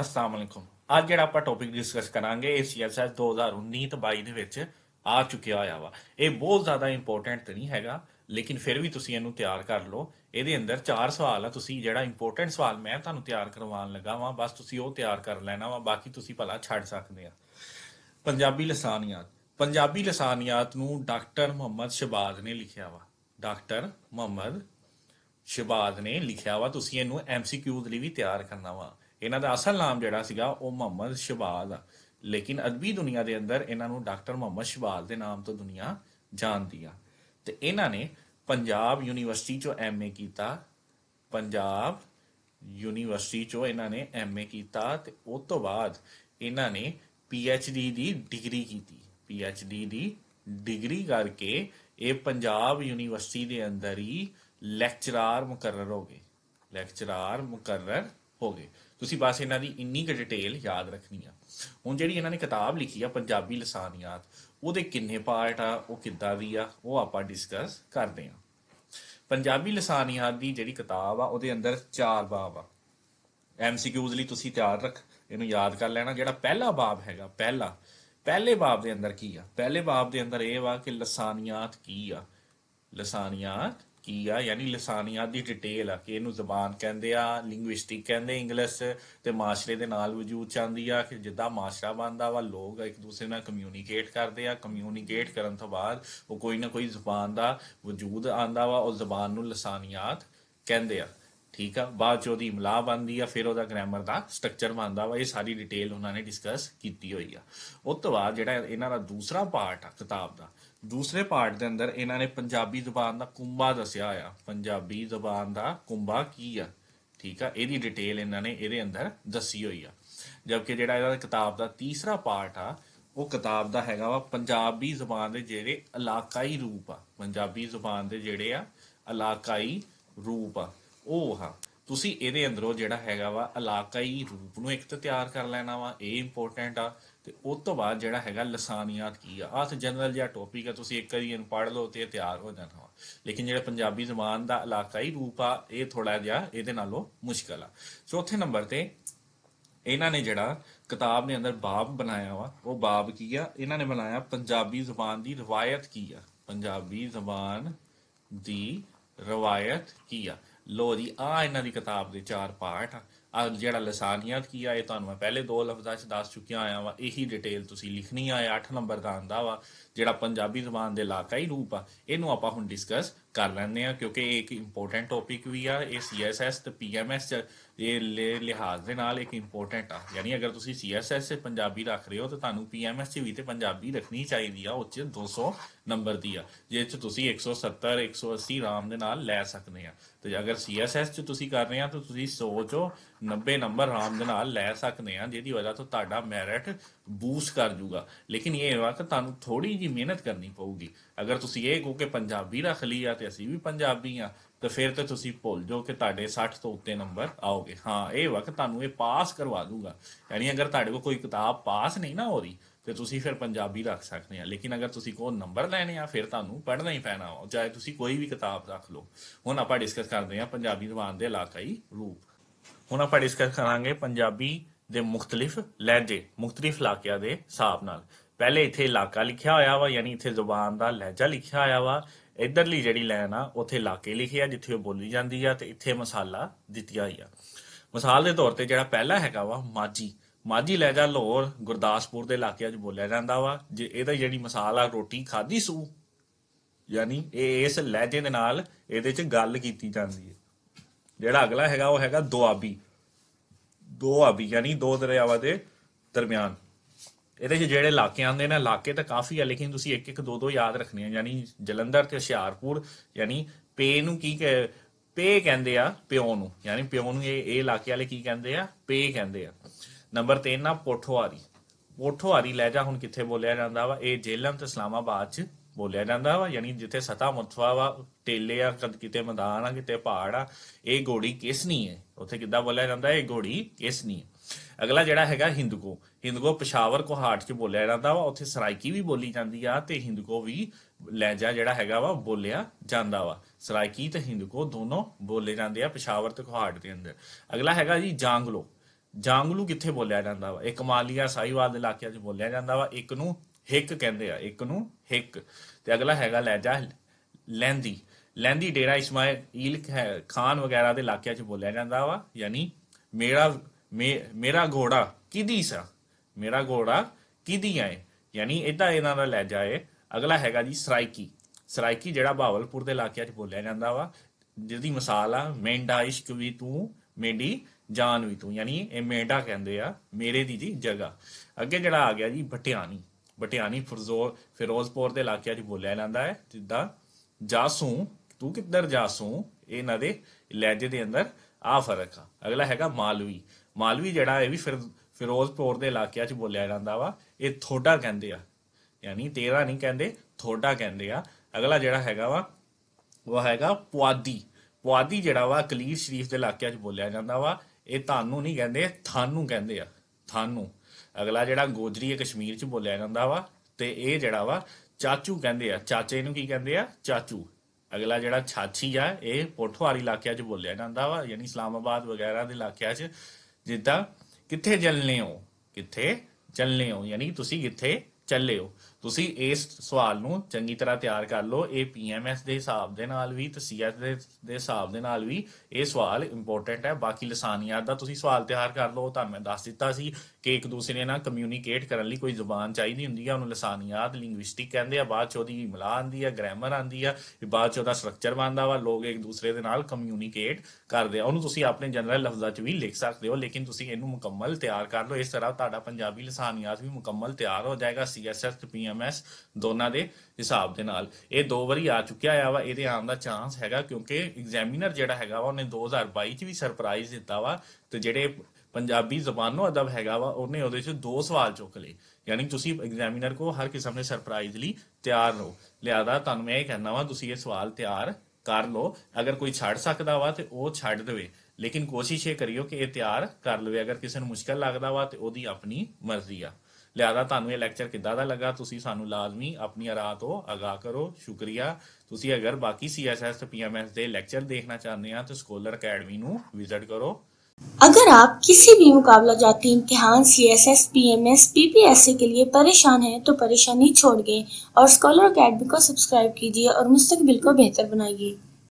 ਅਸਲਾਮ ਅਲੈਕੁਮ ਅੱਜ ਜਿਹੜਾ ਆਪਾਂ ਟੌਪਿਕ ਡਿਸਕਸ ਕਰਾਂਗੇ ਇਹ ਸੀਐਸਐਸ 2019 ਤੇ 22 ਦੇ ਵਿੱਚ ਆ ਚੁੱਕਿਆ ਹੋਇਆ ਵਾ ਇਹ ਬਹੁਤ ਜ਼ਿਆਦਾ ਇੰਪੋਰਟੈਂਟ ਨਹੀਂ ਹੈਗਾ ਲੇਕਿਨ ਫਿਰ ਵੀ ਤੁਸੀਂ ਇਹਨੂੰ ਤਿਆਰ ਕਰ ਲਓ ਇਹਦੇ ਅੰਦਰ ਚਾਰ ਸਵਾਲ ਆ ਤੁਸੀਂ ਜਿਹੜਾ ਇੰਪੋਰਟੈਂਟ ਸਵਾਲ ਮੈਂ ਤੁਹਾਨੂੰ ਤਿਆਰ ਕਰਵਾਉਣ ਲੱਗਾ ਵਾਂ ਬਸ ਤੁਸੀਂ ਉਹ ਤਿਆਰ ਕਰ ਲੈਣਾ ਵਾ ਬਾਕੀ ਤੁਸੀਂ ਭਲਾ ਛੱਡ ਸਕਦੇ ਆ ਪੰਜਾਬੀ ਲਸਾਨੀਆਤ ਪੰਜਾਬੀ ਲਸਾਨੀਆਤ ਨੂੰ ਡਾਕਟਰ ਮੁਹੰਮਦ ਸ਼ਬਾਦ ਨੇ ਲਿਖਿਆ ਵਾ ਡਾਕਟਰ ਮੁਹੰਮਦ ਸ਼ਬਾਦ ਨੇ ਲਿਖਿਆ ਵਾ ਤੁਸੀਂ ਇਹਨੂੰ ਐਮਸੀਕਿਊਜ਼ ਲਈ ਵੀ ਤਿਆਰ ਕਰਨਾ ਵਾ ਇਹਨਾਂ ਦਾ ਅਸਲ ਨਾਮ ਜਿਹੜਾ ਸੀਗਾ ਉਹ ਮੁਹੰਮਦ ਸ਼ਬਾਦ ਆ ਲੇਕਿਨ ਅਦਬੀ ਦੁਨੀਆ ਦੇ ਅੰਦਰ ਇਹਨਾਂ ਨੂੰ ਡਾਕਟਰ ਮੁਹੰਮਦ ਸ਼ਬਾਦ ਦੇ ਨਾਮ ਤੋਂ ਦੁਨੀਆ ਜਾਣਦੀ ਆ ਤੇ ਇਹਨਾਂ ਨੇ ਪੰਜਾਬ ਯੂਨੀਵਰਸਿਟੀ ਚੋਂ ਐਮਏ ਕੀਤਾ ਪੰਜਾਬ ਯੂਨੀਵਰਸਿਟੀ ਚੋਂ ਇਹਨਾਂ ਨੇ ਐਮਏ ਕੀਤਾ ਤੇ ਉਸ ਤੋਂ ਬਾਅਦ ਇਹਨਾਂ ਨੇ ਪੀਐਚਡੀ ਦੀ ਡਿਗਰੀ ਕੀਤੀ ਪੀਐਚਡੀ ਦੀ ਡਿਗਰੀ ਕਰਕੇ ਇਹ ਪੰਜਾਬ ਯੂਨੀਵਰਸਿਟੀ ਦੇ ਅੰਦਰ ਹੀ ਲੈਕਚਰਾਰ ਮੁਕਰਰ ਹੋ ਗਏ ਲੈਕਚਰਾਰ ਮੁਕਰਰ ਹੋ ਗਏ ਤੁਸੀਂ ਬਸ ਇਹਨਾਂ ਦੀ ਇੰਨੀ ਕੁ ਡਿਟੇਲ ਯਾਦ ਰੱਖਣੀ ਆ ਹੁਣ ਜਿਹੜੀ ਇਹਨਾਂ ਨੇ ਕਿਤਾਬ ਲਿਖੀ ਆ ਪੰਜਾਬੀ ਲਸਾਨੀਆਤ ਉਹਦੇ ਕਿੰਨੇ ਪਾਰਟ ਆ ਉਹ ਕਿੱਦਾਂ ਵੀ ਆ ਉਹ ਆਪਾਂ ਡਿਸਕਸ ਕਰਦੇ ਆ ਪੰਜਾਬੀ ਲਸਾਨੀਆਤ ਦੀ ਜਿਹੜੀ ਕਿਤਾਬ ਆ ਉਹਦੇ ਅੰਦਰ ਚਾਰ ਬਾਬ ਆ ਐਮਸੀਕਿਊਜ਼ ਲਈ ਤੁਸੀਂ ਤਿਆਰ ਰੱਖ ਇਹਨੂੰ ਯਾਦ ਕਰ ਲੈਣਾ ਜਿਹੜਾ ਪਹਿਲਾ ਬਾਬ ਹੈਗਾ ਪਹਿਲਾ ਪਹਿਲੇ ਬਾਬ ਦੇ ਅੰਦਰ ਕੀ ਆ ਪਹਿਲੇ ਬਾਬ ਦੇ ਅੰਦਰ ਇਹ ਵਾ ਕਿ ਲਸਾਨੀਆਤ ਕੀ ਆ ਲਸਾਨੀਆਤ ਕੀ ਆ ਯਾਨੀ ਲਸਾਨੀਆ ਦੀ ਡਿਟੇਲ ਆ ਕਿ ਇਹਨੂੰ ਜ਼ਬਾਨ ਕਹਿੰਦੇ ਆ ਲਿੰਗੁਇਸਟਿਕ ਕਹਿੰਦੇ ਇੰਗਲਿਸ਼ ਤੇ ਮਾਸ਼ਰੇ ਦੇ ਨਾਲ ਵਜੂਦ ਚ ਆਂਦੀ ਆ ਕਿ ਜਿੱਦਾਂ ਮਾਸ਼ਰਾ ਬਣਦਾ ਵਾ ਲੋਕ ਇੱਕ ਦੂਸਰੇ ਨਾਲ ਕਮਿਊਨੀਕੇਟ ਕਰਦੇ ਆ ਕਮਿਊਨੀਕੇਟ ਕਰਨ ਤੋਂ ਬਾਅਦ ਉਹ ਕੋਈ ਨਾ ਕੋਈ ਜ਼ਬਾਨ ਦਾ ਵਜੂਦ ਆਂਦਾ ਵਾ ਉਹ ਜ਼ਬਾਨ ਨੂੰ ਲਸਾਨੀਆਤ ਕਹਿੰਦੇ ਆ ਠੀਕ ਆ ਬਾਅਦ ਚ ਉਹਦੀ ਇਮਲਾ ਬਣਦੀ ਆ ਫਿਰ ਉਹਦਾ ਗ੍ਰਾਮਰ ਦਾ ਸਟਰਕਚਰ ਬਣਦਾ ਵਾ ਇਹ ਸਾਰੀ ਡਿਟੇਲ ਉਹਨਾਂ ਨੇ ਡਿਸਕਸ ਕੀਤੀ ਹੋਈ ਆ ਉਸ ਤੋਂ ਬਾਅਦ ਜਿਹੜਾ ਇਹਨਾਂ ਦਾ ਦੂਸਰਾ ਪਾਰਟ ਆ ਕਿਤਾਬ ਦਾ ਦੂਸਰੇ ਪਾਰਟ ਦੇ ਅੰਦਰ ਇਹਨਾਂ ਨੇ ਪੰਜਾਬੀ ਜ਼ੁਬਾਨ ਦਾ ਕੁੰਬਾ ਦੱਸਿਆ ਆ ਪੰਜਾਬੀ ਜ਼ੁਬਾਨ ਦਾ ਕੁੰਬਾ ਕੀ ਆ ਠੀਕ ਆ ਇਹਦੀ ਡਿਟੇਲ ਇਹਨਾਂ ਨੇ ਇਹਦੇ ਅੰਦਰ ਦੱਸੀ ਹੋਈ ਆ ਜਦਕਿ ਜਿਹੜਾ ਇਹਦਾ ਕਿਤਾਬ ਦਾ ਤੀਸਰਾ ਪਾਰਟ ਆ ਉਹ ਕਿਤਾਬ ਦਾ ਹੈਗਾ ਵਾ ਪੰਜਾਬੀ ਜ਼ੁਬਾਨ ਦੇ ਜਿਹੜੇ ਇਲਾਕਾਈ ਰੂਪ ਆ ਪੰਜਾਬੀ ਜ਼ੁਬਾਨ ਦੇ ਜਿਹੜੇ ਆ ਇਲਾਕਾਈ ਰੂਪ ਆ ਉਹ ਆ ਤੁਸੀਂ ਇਹਦੇ ਅੰਦਰੋਂ ਜਿਹੜਾ ਹੈਗਾ ਵਾ ਇਲਾਕਾਈ ਰੂਪ ਨੂੰ ਇੱਕ ਤਾਂ ਤਿਆਰ ਕਰ ਲੈਣਾ ਵਾ ਇਹ ਇੰਪੋਰਟੈਂਟ ਆ ਤੇ ਉਸ ਤੋਂ ਬਾਅਦ ਜਿਹੜਾ ਹੈਗਾ ਲਸਾਨੀਅਤ ਕੀ ਆ ਆਹ ਜਨਰਲ ਜਿਹਾ ਟੌਪਿਕ ਆ ਤੁਸੀਂ ਇੱਕ ਵਾਰੀ ਇਹਨੂੰ ਪੜ੍ਹ ਲਓ ਤੇ ਤਿਆਰ ਹੋ ਜਾਣਾ ਲੇਕਿਨ ਜਿਹੜਾ ਪੰਜਾਬੀ ਜ਼ਬਾਨ ਦਾ ਇਲਾਕਾਈ ਰੂਪ ਆ ਇਹ ਥੋੜਾ ਜਿਹਾ ਇਹਦੇ ਨਾਲੋਂ ਮੁਸ਼ਕਲ ਆ ਚੌਥੇ ਨੰਬਰ ਤੇ ਇਹਨਾਂ ਨੇ ਜਿਹੜਾ ਕਿਤਾਬ ਦੇ ਅੰਦਰ ਬਾਬ ਬਣਾਇਆ ਵਾ ਉਹ ਬਾਬ ਕੀ ਆ ਇਹਨਾਂ ਨੇ ਬਣਾਇਆ ਪੰਜਾਬੀ ਜ਼ਬਾਨ ਦੀ ਰਵਾਇਤ ਕੀ ਆ ਪੰਜਾਬੀ ਜ਼ਬਾਨ ਦੀ ਰਵਾਇਤ ਕੀ ਆ ਲੋ ਜੀ ਆ ਇਹਨਾਂ ਦੀ ਕਿਤਾਬ ਦੇ ਚਾਰ ਪਾਰਟ ਆ ਆ ਜਿਹੜਾ ਲਸਾਨੀਅਤ ਆ ਇਹ ਤੁਹਾਨੂੰ ਮੈਂ ਪਹਿਲੇ ਦੋ ਲਫ਼ਜ਼ਾਂ 'ਚ ਦੱਸ ਚੁੱਕਿਆ ਆਇਆ ਵਾ ਇਹੀ ਡਿਟੇਲ ਤੁਸੀਂ ਲਿਖਣੀ ਆ 8 ਨੰਬਰ ਦਾ ਆਂਦਾ ਵਾ ਜਿਹੜਾ ਪੰਜਾਬੀ ਜ਼ੁਬਾਨ ਦੇ ਲਾਕਾਈ ਰੂਪ ਆ ਇਹਨੂੰ ਆਪਾਂ ਹੁਣ ਡਿਸਕਸ ਕਰ ਲੈਂਦੇ ਆ ਕਿਉਂਕਿ ਇਹ ਇੱਕ ਇੰਪੋਰਟੈਂਟ ਟੌਪਿਕ ਵੀ ਆ ਇਹ ਸੀਐਸਐਸ ਤੇ ਪੀਐਮਐਸ 'ਚ ਇਹ ਲਿਹਾਜ਼ ਦੇ ਨਾਲ ਇੱਕ ਇੰਪੋਰਟੈਂਟ ਆ ਯਾਨੀ ਅਗਰ ਤੁਸੀਂ ਸੀਐਸਐਸ ਸੇ ਪੰਜਾਬੀ ਰੱਖ ਰਹੇ ਹੋ ਤਾਂ ਤੁਹਾਨੂੰ ਪੀਐਮਐਸ ਚ ਵੀ ਤੇ ਪੰਜਾਬੀ ਰੱਖਣੀ ਚਾਹੀਦੀ ਆ ਉੱਚ 200 ਨੰਬਰ ਦੀ ਆ ਜੇ ਚ ਤੁਸੀਂ 170 180 ਰਾਮ ਦੇ ਨਾਲ ਲੈ ਸਕਦੇ ਆ ਤੇ ਅਗਰ ਸੀਐਸਐਸ ਚ ਤੁਸੀਂ ਕਰ ਰਹੇ ਆ ਤਾਂ ਤੁਸੀਂ 100 ਚੋਂ 90 ਨੰਬਰ ਰਾਮ ਦੇ ਨਾਲ ਲੈ ਸਕਦੇ ਆ ਜਿਹਦੀ ਵਜ੍ਹਾ ਤੋਂ ਤੁਹਾਡਾ ਮੈਰਿਟ ਬੂਸਟ ਕਰ ਜੂਗਾ ਲੇਕਿਨ ਇਹ ਹੈ ਕਿ ਤੁਹਾਨੂੰ ਥੋੜੀ ਜੀ ਮਿਹਨਤ ਕਰਨੀ ਪਊਗੀ ਅਗਰ ਤੁਸੀਂ ਇਹ ਕਹੋ ਕਿ ਪੰਜਾਬੀ ਰੱਖ ਲਈ ਆ ਤੇ ਅਸੀਂ ਵੀ ਪੰਜਾਬੀ ਆ ਤਾਂ ਫਿਰ ਤੇ ਤੁਸੀਂ ਭੁੱਲ ਜਾਓ ਕਿ ਤੁਹਾਡੇ 60 ਤੋਂ ਉੱਤੇ ਨੰਬਰ ਆਓਗੇ ਹਾਂ ਇਹ ਵਕਤ ਤੁਹਾਨੂੰ ਇਹ ਪਾਸ ਕਰਵਾ ਦੂਗਾ ਯਾਨੀ ਅਗਰ ਤੁਹਾਡੇ ਕੋਲ ਕੋਈ ਕਿਤਾਬ ਪਾਸ ਨਹੀਂ ਨਾ ਹੋ ਰਹੀ ਤੇ ਤੁਸੀਂ ਫਿਰ ਪੰਜਾਬੀ ਰੱਖ ਸਕਦੇ ਆ ਲੇਕਿਨ ਅਗਰ ਤੁਸੀਂ ਕੋ ਨੰਬਰ ਲੈਣੇ ਆ ਫਿਰ ਤੁਹਾਨੂੰ ਪੜ੍ਹਨਾ ਹੀ ਪੈਣਾ ਹੋ ਚਾਹੇ ਤੁਸੀਂ ਕੋਈ ਵੀ ਕਿਤਾਬ ਰੱਖ ਲਓ ਹੁਣ ਆਪਾਂ ਡਿਸਕਸ ਕਰਦੇ ਆ ਪੰਜਾਬੀ ਜ਼ਬਾਨ ਦੇ ਇਲਾਕਾਈ ਰੂਪ ਹੁਣ ਆਪਾਂ ਡਿਸਕਸ ਕਰਾਂਗੇ ਪੰਜਾਬੀ ਦੇ ਮੁxtਲਿਫ ਲਹਿਜੇ ਮੁxtਲਿਫ ਇਲਾਕਿਆਂ ਦੇ ਹਿਸਾਬ ਨਾਲ ਪਹਿਲੇ ਇੱਥੇ ਇਲਾਕਾ ਲਿਖਿਆ ਹੋਇਆ ਵਾ ਯਾਨੀ ਇੱਥੇ ਜ਼ੁਬਾਨ ਦਾ ਲਹਿਜਾ ਲਿਖਿਆ ਹੋਇਆ ਵਾ ਇਧਰਲੀ ਜਿਹੜੀ ਲਾਈਨ ਆ ਉੱਥੇ ਇਲਾਕੇ ਲਿਖਿਆ ਜਿੱਥੇ ਉਹ ਬੋਲੀ ਜਾਂਦੀ ਆ ਤੇ ਇੱਥੇ ਮਸਾਲਾ ਦਿੱਤੀਆ ਹੋਈ ਆ ਮਿਸਾਲ ਦੇ ਤੌਰ ਤੇ ਜਿਹੜਾ ਪਹਿਲਾ ਹੈਗਾ ਵਾ ਮਾਜੀ ਮਾਜੀ ਲਹਿਜਾ ਲਾਹੌਰ ਗੁਰਦਾਸਪੁਰ ਦੇ ਇਲਾਕਿਆਂ 'ਚ ਬੋਲਿਆ ਜਾਂਦਾ ਵਾ ਜੇ ਇਹਦਾ ਜਿਹੜੀ ਮਸਾਲ ਆ ਰੋਟੀ ਖਾਦੀ ਸੂ ਯਾਨੀ ਇਹ ਇਸ ਲਹਿਜੇ ਦੇ ਨਾਲ ਇਹਦੇ 'ਚ ਗੱਲ ਕੀਤੀ ਜਾਂਦੀ ਹੈ ਜਿਹੜਾ ਅਗਲਾ ਹੈਗਾ ਉਹ ਹੈਗਾ ਦੁਆਬੀ ਦੋ ਆਬੀ ਯਾਨੀ ਦੋ ਦਰਿਆਵਾਂ ਦੇ ਦਰਮਿਆਨ ਇਹਦੇ 'ਚ ਜਿਹੜੇ ਇਲਾਕੇ ਆਉਂਦੇ ਨੇ ਇਲਾਕੇ ਤਾਂ ਕਾਫੀ ਆ ਲੇਕਿਨ ਤੁਸੀਂ ਇੱਕ ਇੱਕ ਦੋ ਦੋ ਯਾਦ ਰੱਖਣੇ ਆ ਯਾਨੀ ਜਲੰਧਰ ਤੇ ਹੁਸ਼ਿਆਰਪੁਰ ਯਾਨੀ ਪੇ ਨੂੰ ਕੀ ਕਹੇ ਪੇ ਕਹਿੰਦੇ ਆ ਪਿਓ ਨੂੰ ਯਾਨੀ ਪਿਓ ਨੂੰ ਇਹ ਇਹ ਇਲਾਕੇ ਵਾਲੇ ਕੀ ਕਹਿੰਦੇ ਆ ਪੇ ਕਹਿੰਦੇ ਆ ਨੰਬਰ 3 ਨਾ ਪੋਠੋਹਾਰੀ ਪੋਠੋਹਾਰੀ ਜਾ ਹੁਣ ਕਿੱਥੇ ਬੋਲਿਆ ਜਾਂਦਾ ਵਾ ਇਹ ਜੇਲਮ ਤੇ ਇਸਲਾਮਾਬਾਦ 'ਚ ਬੋਲਿਆ ਜਾਂਦਾ ਵਾ ਯਾਨੀ ਜਿੱਥੇ ਸਤਾ ਮਤਵਾ ਵਾ ਟੇਲੇ ਆ ਕਦ ਕਿਤੇ ਮੈਦਾਨ ਆ ਕਿਤੇ ਪਹਾੜ ਆ ਇਹ ਘੋੜੀ ਕਿਸ ਨਹੀਂ ਹੈ ਉੱਥੇ ਕਿੱਦਾਂ ਬੋਲਿਆ ਜਾਂਦਾ ਇਹ ਘੋੜੀ ਕਿਸ ਨਹੀਂ ਹੈ ਅਗਲਾ ਜਿਹੜਾ ਹੈਗਾ ਹਿੰਦਕੋ ਹਿੰਦਕੋ ਪਸ਼ਾਵਰ ਕੋਹਾਟ ਚ ਬੋਲਿਆ ਜਾਂਦਾ ਵਾ ਉੱਥੇ ਸਰਾਇਕੀ ਵੀ ਬੋਲੀ ਜਾਂਦੀ ਆ ਤੇ ਹਿੰਦਕੋ ਵੀ ਲਹਿਜਾ ਜਿਹੜਾ ਹੈਗਾ ਵਾ ਬੋਲਿਆ ਜਾਂਦਾ ਵਾ ਸਰਾਇਕੀ ਤੇ ਹਿੰਦਕੋ ਦੋਨੋਂ ਬੋਲੇ ਜਾਂਦੇ ਆ ਪਸ਼ਾਵਰ ਤੇ ਕੋਹਾਟ ਦੇ ਅੰਦਰ ਅਗਲਾ ਹੈਗਾ ਜੀ ਜਾਂਗਲੋ ਜਾਂਗਲੂ ਕਿੱਥੇ ਬੋਲਿਆ ਜਾਂਦਾ ਵਾ ਇਹ ਕਮਾਲੀਆ ਸਾਈਵਾਲ ਦੇ ਇਲਾਕਿਆਂ 'ਚ ਬੋਲਿਆ ਜਾਂਦਾ ਵਾ ਇੱਕ ਨੂੰ ਹਿੱਕ ਕਹਿੰਦੇ ਆ ਇੱਕ ਨੂੰ ਹਿੱਕ ਤੇ ਅਗਲਾ ਹੈਗਾ ਲੈ ਜਾ ਲੈਂਦੀ ਲੈਂਦੀ ਡੇਰਾ ਇਸਮਾਈਲ ਖਾਨ ਵਗੈਰਾ ਦੇ ਇਲਾਕਿਆਂ 'ਚ ਬੋਲਿਆ ਜਾਂਦਾ ਵਾ ਯਾਨੀ ਮੇਰਾ ਮੇਰਾ ਘੋੜਾ ਕਿਦੀ ਸਾ ਮੇਰਾ ਘੋੜਾ ਕਿਦੀ ਆਏ ਯਾਨੀ ਇਦਾਂ ਇਹਨਾਂ ਦਾ ਲੈ ਜਾਏ ਅਗਲਾ ਹੈਗਾ ਜੀ ਸਰਾਇਕੀ ਸਰਾਇਕੀ ਜਿਹੜਾ ਬਾਵਲਪੁਰ ਦੇ ਇਲਾਕਿਆਂ 'ਚ ਬੋਲਿਆ ਜਾਂਦਾ ਵਾ ਜਿਹਦੀ ਮਿਸਾਲ ਆ ਮੈਂਡਾ ਇਸ਼ਕ ਵੀ ਤੂੰ ਮੇਡੀ ਜਾਨ ਵੀ ਤੂੰ ਯਾਨੀ ਇਹ ਮੈਂਡਾ ਕਹਿੰਦੇ ਆ ਮੇਰੇ ਦੀ ਜੀ ਜਗਾ ਅੱਗੇ ਜਿਹੜਾ ਆ ਗਿਆ ਜੀ ਭਟਿਆਣੀ ਫਰਜ਼ੋਰ ਫਿਰੋਜ਼ਪੁਰ ਦੇ ਇਲਾਕਿਆਂ 'ਚ ਬੋਲਿਆ ਜਾਂਦਾ ਹੈ ਜਿੱਦਾਂ ਜਾਸੂ ਤੂੰ ਕਿੱਧਰ ਜਾਸੂ ਇਹਨਾਂ ਦੇ ਲਹਿਜੇ ਦੇ ਅੰਦਰ ਆ ਫਰਕ ਆ ਅਗਲਾ ਹੈਗਾ ਮਾਲਵੀ ਮਾਲਵੀ ਜਿਹੜਾ ਇਹ ਵੀ ਫਿਰ ਫਿਰੋਜ਼ਪੁਰ ਦੇ ਇਲਾਕਿਆਂ 'ਚ ਬੋਲਿਆ ਜਾਂਦਾ ਵਾ ਇਹ ਥੋੜਾ ਕਹਿੰਦੇ ਆ ਯਾਨੀ ਤੇਰਾ ਨਹੀਂ ਕਹਿੰਦੇ ਥੋੜਾ ਕਹਿੰਦੇ ਆ ਅਗਲਾ ਜਿਹੜਾ ਹੈਗਾ ਵਾ ਉਹ ਹੈਗਾ ਪੁਆਦੀ ਪੁਆਦੀ ਜਿਹੜਾ ਵਾ ਕਲੀਰ ਸ਼ਰੀਫ ਦੇ ਇਲਾਕਿਆਂ 'ਚ ਬੋਲਿਆ ਜਾਂਦਾ ਵਾ ਇਹ ਤੁਹਾਨੂੰ ਨਹੀਂ ਕਹਿੰਦੇ ਥਾਨੂੰ ਕਹਿੰਦੇ ਆ ਥਾਨੂੰ ਅਗਲਾ ਜਿਹੜਾ ਗੋਜਰੀ ਹੈ ਕਸ਼ਮੀਰ 'ਚ ਬੋਲਿਆ ਜਾਂਦਾ ਵਾ ਤੇ ਇਹ ਜਿਹੜਾ ਵਾ ਚਾਚੂ ਕਹਿੰਦੇ ਆ ਚਾਚੇ ਨੂੰ ਕੀ ਕਹਿੰਦੇ ਆ ਚਾਚੂ ਅਗਲਾ ਜਿਹੜਾ ਛਾਛੀ ਆ ਇਹ ਪੋਠਵਾਰੀ ਇਲਾਕਿਆਂ 'ਚ ਬੋਲਿਆ ਜਾਂਦਾ ਵਾ ਯਾਨੀ ਇਸਲਾਮਾਬਾਦ ਵਗੈਰਾ ਦੇ ਇਲਾਕਿਆਂ 'ਚ ਜਿੱਦਾਂ ਕਿੱਥੇ ਜਲਨੇ ਹੋ ਕਿੱਥੇ ਚੱਲਨੇ ਹੋ ਯਾਨੀ ਤੁਸੀਂ ਕਿੱਥੇ ਚੱਲੇ ਹੋ ਤੁਸੀਂ ਇਸ ਸਵਾਲ ਨੂੰ ਚੰਗੀ ਤਰ੍ਹਾਂ ਤਿਆਰ ਕਰ ਲਓ ਇਹ ਪੀਐਮਐਸ ਦੇ ਹਿਸਾਬ ਦੇ ਨਾਲ ਵੀ ਤੇ ਸੀਐਸ ਦੇ ਦੇ ਹਿਸਾਬ ਦੇ ਨਾਲ ਵੀ ਇਹ ਸਵਾਲ ਇੰਪੋਰਟੈਂਟ ਹੈ ਬਾਕੀ ਲਸਾਨੀਅਤ ਦਾ ਤੁਸੀਂ ਸਵਾਲ ਤਿਆਰ ਕਰ ਲਓ ਤੁਹਾਨੂੰ ਮੈਂ ਦੱਸ ਦਿੱਤਾ ਸੀ ਕਿ ਇੱਕ ਦੂਸਰੇ ਨਾਲ ਕਮਿਊਨੀਕੇਟ ਕਰਨ ਲਈ ਕੋਈ ਜ਼ੁਬਾਨ ਚਾਹੀਦੀ ਹੁੰਦੀ ਹੈ ਉਹਨੂੰ ਲਸਾਨੀਅਤ ਲਿੰਗੁਇਸਟਿਕ ਕਹਿੰਦੇ ਆ ਬਾਅਦ ਚ ਉਹਦੀ ਇਮਲਾ ਆਂਦੀ ਆ ਗ੍ਰਾਮਰ ਆਂਦੀ ਆ ਬਾਅਦ ਚ ਉਹਦਾ ਸਟਰਕਚਰ ਬਣਦਾ ਵਾ ਲੋਕ ਇੱਕ ਦੂਸਰੇ ਦੇ ਨਾਲ ਕਮਿਊਨੀਕੇਟ ਕਰਦੇ ਆ ਉਹਨੂੰ ਤੁਸੀਂ ਆਪਣੇ ਜਨਰਲ ਲਫ਼ਜ਼ਾਂ ਚ ਵੀ ਲਿਖ ਸਕਦੇ ਹੋ ਲੇਕਿਨ ਤੁਸੀਂ ਇਹਨੂੰ ਮੁਕੰਮਲ ਤਿਆਰ ਕਰ ਲਓ ਇਸ ਤਰ੍ਹਾਂ ਤੁਹਾਡਾ ਪੰਜਾਬੀ ਲਸਾਨੀਅਤ ਵੀ ਮੁਕੰਮਲ ਤਿਆਰ ਹੋ ਜਾਏਗਾ ਸੀਐਸਐਸ ਤੇ ਪੀ ਸੀਐਮਐਸ ਦੋਨਾਂ ਦੇ ਹਿਸਾਬ ਦੇ ਨਾਲ ਇਹ ਦੋ ਵਾਰੀ ਆ ਚੁੱਕਿਆ ਆ ਵਾ ਇਹਦੇ ਆਉਣ ਦਾ ਚਾਂਸ ਹੈਗਾ ਕਿਉਂਕਿ ਐਗਜ਼ਾਮੀਨਰ ਜਿਹੜਾ ਹੈਗਾ ਵਾ ਉਹਨੇ 2022 ਚ ਵੀ ਸਰਪ੍ਰਾਈਜ਼ ਦਿੱਤਾ ਵਾ ਤੇ ਜਿਹੜੇ ਪੰਜਾਬੀ ਜ਼ਬਾਨੋਂ ਅਦਬ ਹੈਗਾ ਵਾ ਉਹਨੇ ਉਹਦੇ ਚ ਦੋ ਸਵਾਲ ਚੁੱਕ ਲਏ ਯਾਨੀ ਤੁਸੀਂ ਐਗਜ਼ਾਮੀਨਰ ਕੋ ਹਰ ਕਿਸਮ ਦੇ ਸਰਪ੍ਰਾਈਜ਼ ਲਈ ਤਿਆਰ ਰਹੋ ਲਿਆਦਾ ਤੁਹਾਨੂੰ ਮੈਂ ਇਹ ਕਹਿਣਾ ਵਾ ਤੁਸੀਂ ਇਹ ਸਵਾਲ ਤਿਆਰ ਕਰ ਲਓ ਅਗਰ ਕੋਈ ਛੱਡ ਸਕਦਾ ਵਾ ਤੇ ਉਹ ਛੱਡ ਦੇਵੇ ਲੇਕਿਨ ਕੋਸ਼ਿਸ਼ ਇਹ ਕਰਿਓ ਕਿ ਇਹ ਤਿਆਰ ਕਰ ਲਵੇ ਅਗਰ ਕਿਸੇ ਨੂੰ ਮੁਸ਼ਕਲ ਲੱਗਦਾ ਵਾ ਤੇ ਉਹਦੀ ਆਪਣੀ ਮਰਜ਼ੀ ਆ ਲਿਆਦਾ यह लैक्चर कि लगा ਦਾ सू लाजमी अपनी राह तो आगाह करो शुक्रिया तुम अगर बाकी C S S P M S के लैक्चर देखना चाहते हैं तो ਅਕੈਡਮੀ ਨੂੰ विजिट करो अगर आप किसी भी मुकाबला जाती इम्तिहान C S S P M S P P S A के लिए परेशान हैं तो परेशानी छोड़ गए और स्कॉलर अकेडमी को सब्सक्राइब कीजिए और मुस्तकबिल को बेहतर बनाइए